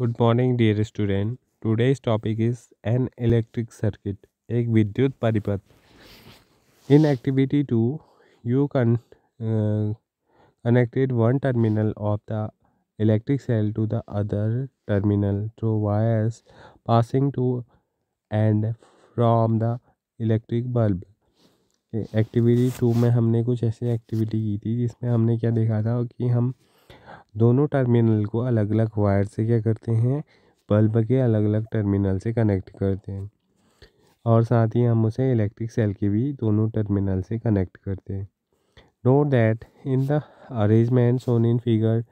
Good morning dear student today's topic is an electric circuit एक विद्युत परिपथ in activity two you con connected one terminal of the electric cell to the other terminal through wires passing to and from the electric bulb activity two में हमने कुछ ऐसी activity की थी जिसमें हमने क्या देखा था कि हम दोनों टर्मिनल को अलग अलग वायर से क्या करते हैं बल्ब के अलग अलग टर्मिनल से कनेक्ट करते हैं और साथ ही हम उसे इलेक्ट्रिक सेल के भी दोनों टर्मिनल से कनेक्ट करते हैं note that in the arrangement shown in figure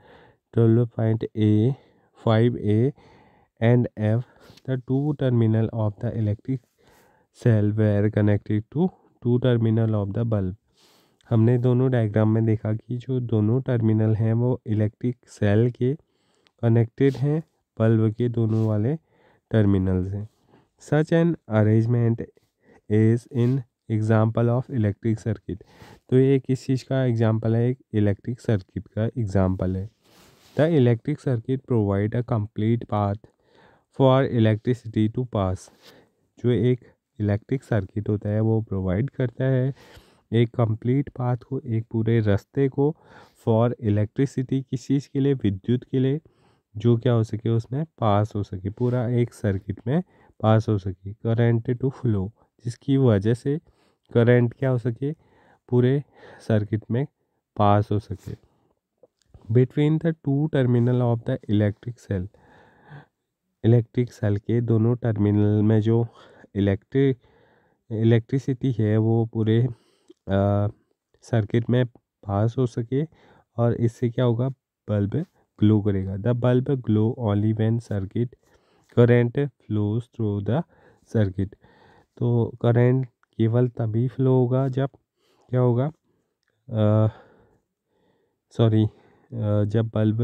twelve point A five A and F the two terminal of the electric cell were connected to two terminal of the bulb हमने दोनों diagram में देखा कि जो दोनों terminal हैं वो electric cell के कनेक्टेड हैं बल्ब के दोनों वाले टर्मिनल्स हैं such an arrangement is an example of electric circuit तो ये किस चीज़ का एग्ज़ाम्पल है एक इलेक्ट्रिक सर्किट का एग्ज़ाम्पल है the electric circuit provide a complete path for electricity to pass जो एक इलेक्ट्रिक सर्किट होता है वो प्रोवाइड करता है एक कंप्लीट पाथ को एक पूरे रास्ते को फॉर इलेक्ट्रिसिटी किस चीज़ के लिए विद्युत के लिए जो क्या हो सके उसमें पास हो सके पूरा एक सर्किट में पास हो सके करंट टू फ्लो जिसकी वजह से करंट क्या हो सके पूरे सर्किट में पास हो सके between the two terminal of the electric cell electric cell के दोनों टर्मिनल में जो इलेक्ट्रिक इलेक्ट्रिसिटी है वो पूरे सर्किट में पास हो सके और इससे क्या होगा बल्ब ग्लो करेगा the bulb glow only when circuit current flows through the circuit तो करेंट केवल तभी फ्लो होगा जब क्या होगा सॉरी जब बल्ब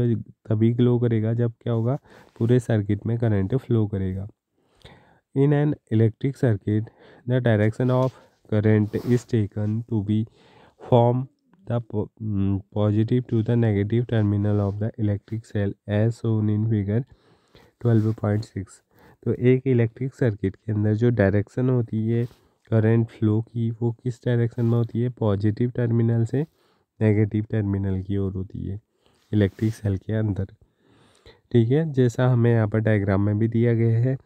तभी ग्लो करेगा जब क्या होगा पूरे सर्किट में करंट फ्लो करेगा in an electric circuit the direction of current is taken to be from the po to mm, positive to the negative terminal of the electric cell as shown in figure 12.6 तो एक electric circuit के अंदर जो direction होती है current flow की वो किस डायरेक्शन में होती है पॉजिटिव टर्मिनल से नेगेटिव टर्मिनल की ओर होती है इलेक्ट्रिक सेल के अंदर ठीक है जैसा हमें यहाँ पर डायग्राम में भी दिया गया है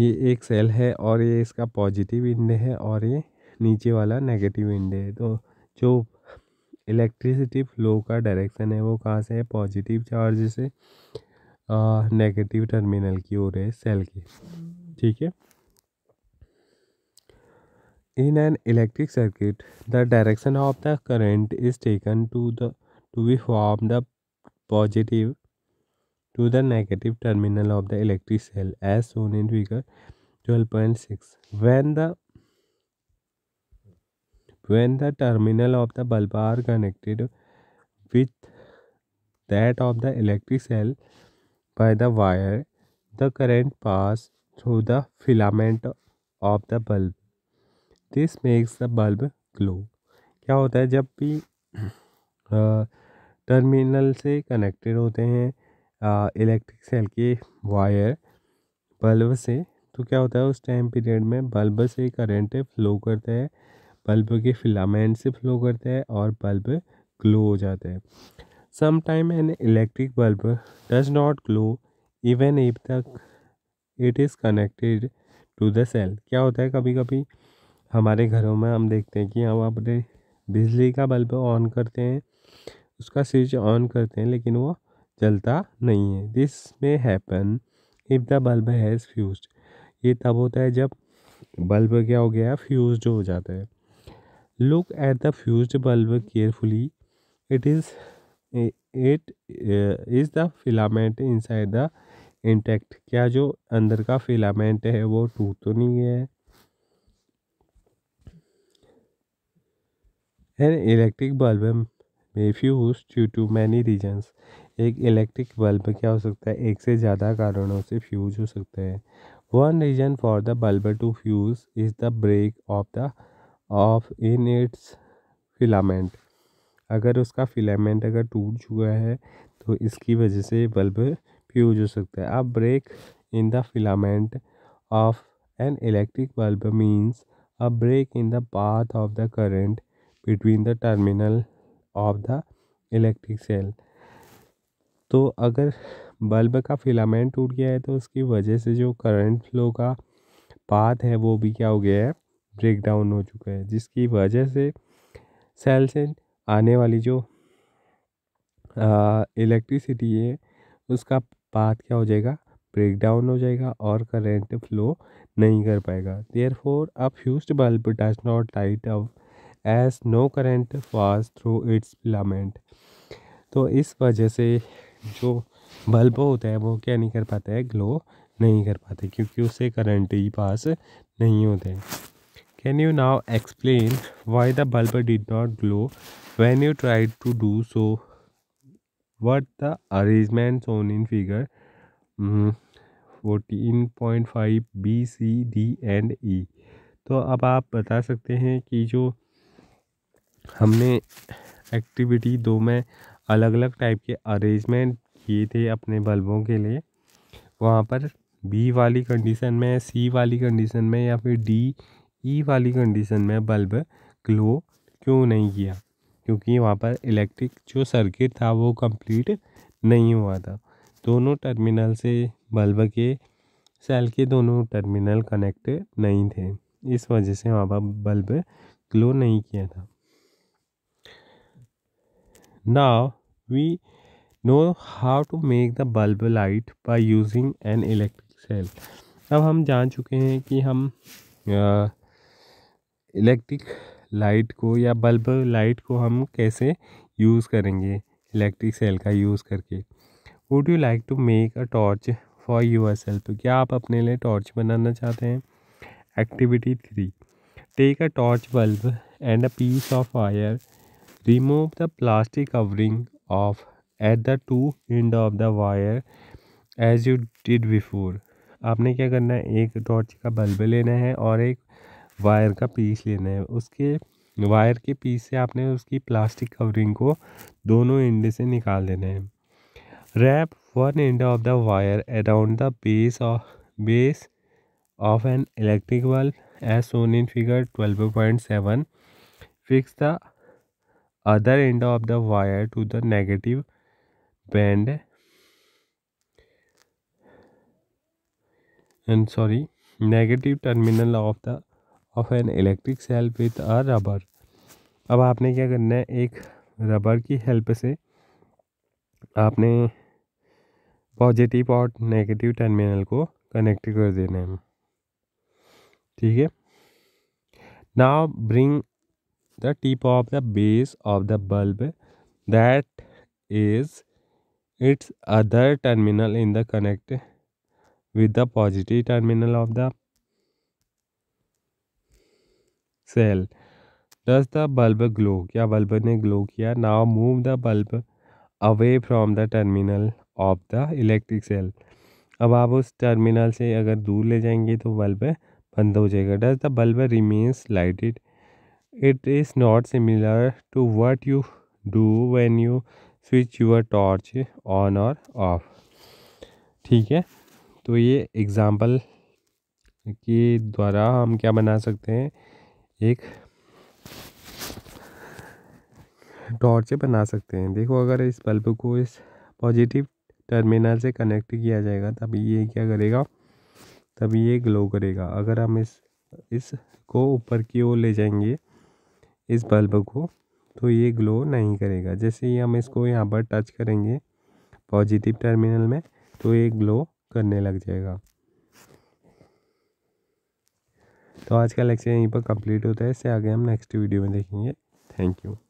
ये एक सेल है और ये इसका पॉजिटिव इंड है और ये नीचे वाला नेगेटिव इंड है तो जो इलेक्ट्रिसिटी फ्लो का डायरेक्शन है वो कहाँ से है पॉजिटिव चार्ज से नेगेटिव टर्मिनल की ओर है सेल की ठीक है in an electric circuit the direction of the current is taken to the to be from the positive to the negative terminal of the electric cell as shown in figure 12.6 when the when the terminal of the bulb are connected with that of the electric cell by the wire the current pass through the filament of the bulb this makes the bulb glow क्या होता है जब भी terminal से connected होते हैं electric cell के wire bulb से तो क्या होता है उस टाइम पीरियड में बल्ब से करंट फ्लो करता है बल्ब के फिलामेंट से फ्लो करता है और बल्ब ग्लो हो जाता है sometime an electric bulb does not glow even if तक it is connected to the cell क्या होता है कभी कभी हमारे घरों में हम देखते हैं कि हम अपने बिजली का बल्ब ऑन करते हैं उसका स्विच ऑन करते हैं लेकिन वो जलता नहीं है दिस में happen if the bulb has fuse ये तब होता है जब बल्ब क्या हो गया फ्यूज हो जाता है look at the fuse bulb carefully it is it is the filament side the intact क्या जो अंदर का फिलामेंट है वो टूट तो नहीं गया है एन इलेक्ट्रिक बल्ब में fuse due to many reasons एक इलेक्ट्रिक बल्ब क्या हो सकता है एक से ज़्यादा कारणों से फ्यूज हो सकता है one reason for the bulb to fuse is the break of the of in its filament अगर उसका फिलामेंट अगर टूट चुका है तो इसकी वजह से बल्ब फ्यूज हो सकता है अब break in the filament of an electric bulb means a break in the path of the current between the terminal of the electric cell तो अगर बल्ब का फिलामेंट टूट गया है तो उसकी वजह से जो करंट फ्लो का पाथ है वो भी क्या हो गया है ब्रेक डाउन हो चुका है जिसकी वजह से सेल से आने वाली जो इलेक्ट्रिसिटी है उसका पाथ क्या हो जाएगा ब्रेक डाउन हो जाएगा और करंट फ्लो नहीं कर पाएगा therefore a fused bulb does not light up as no current pass through its filament तो इस वजह से जो बल्ब होता है वो क्या नहीं कर पाते हैं ग्लो नहीं कर पाते क्योंकि उससे करंट ही पास नहीं होते can you now explain why the bulb did not glow when you try to do so what the arrangement shown in figure fourteen point five B C D and E तो अब आप बता सकते हैं कि जो हमने एक्टिविटी दो में अलग अलग टाइप के अरेंजमेंट किए थे अपने बल्बों के लिए वहाँ पर बी वाली कंडीशन में सी वाली कंडीशन में या फिर डी ई e वाली कंडीशन में बल्ब ग्लो क्यों नहीं किया क्योंकि वहाँ पर इलेक्ट्रिक जो सर्किट था वो कंप्लीट नहीं हुआ था दोनों टर्मिनल से बल्ब के सेल के दोनों टर्मिनल कनेक्ट नहीं थे इस वजह से वहाँ पर बल्ब ग्लो नहीं किया था Now we know how to make the bulb light by using an electric cell. अब हम जान चुके हैं कि हम इलेक्ट्रिक लाइट को या बल्ब लाइट को हम कैसे यूज़ करेंगे इलेक्ट्रिक सेल का यूज़ करके would you like to make a torch for yourself क्या आप अपने लिए टॉर्च बनाना चाहते हैं activity three take a torch bulb and a piece of wire remove the plastic covering of at the two end of the wire as you did before आपने क्या करना है एक टॉर्च का बल्ब लेना है और एक वायर का पीस लेना है उसके वायर के पीस से आपने उसकी प्लास्टिक कवरिंग को दोनों एंड से निकाल देना है wrap one end of the wire around the base of base of an electric bulb as shown in figure twelve point seven fix the other end of the wire to the negative band and sorry negative terminal of the of an electric cell with a rubber अब आपने क्या करना है एक rubber की help से आपने positive और नेगेटिव टर्मिनल को कनेक्ट कर देना है ठीक है now bring the tip of the base of the bulb that is its other terminal in the connect with the positive terminal of the cell does the bulb glow क्या bulb ने glow किया now move the bulb away from the terminal of the electric cell अब आप उस terminal से अगर दूर ले जाएंगे तो बल्ब बंद हो जाएगा does the bulb remains lighted It is not similar to what you do when you switch your torch on or off. ठीक है तो ये एग्ज़ाम्पल के द्वारा हम क्या बना सकते हैं एक टॉर्च बना सकते हैं देखो अगर इस बल्ब को इस पॉजिटिव टर्मिनल से कनेक्ट किया जाएगा तब ये क्या करेगा तब ये ग्लो करेगा अगर हम इस इस को ऊपर की ओर ले जाएंगे इस बल्ब को तो ये ग्लो नहीं करेगा जैसे ही हम इसको यहाँ पर टच करेंगे पॉजिटिव टर्मिनल में तो ये ग्लो करने लग जाएगा तो आज का लेक्चर यहीं पर कंप्लीट होता है इससे आगे हम नेक्स्ट वीडियो में देखेंगे थैंक यू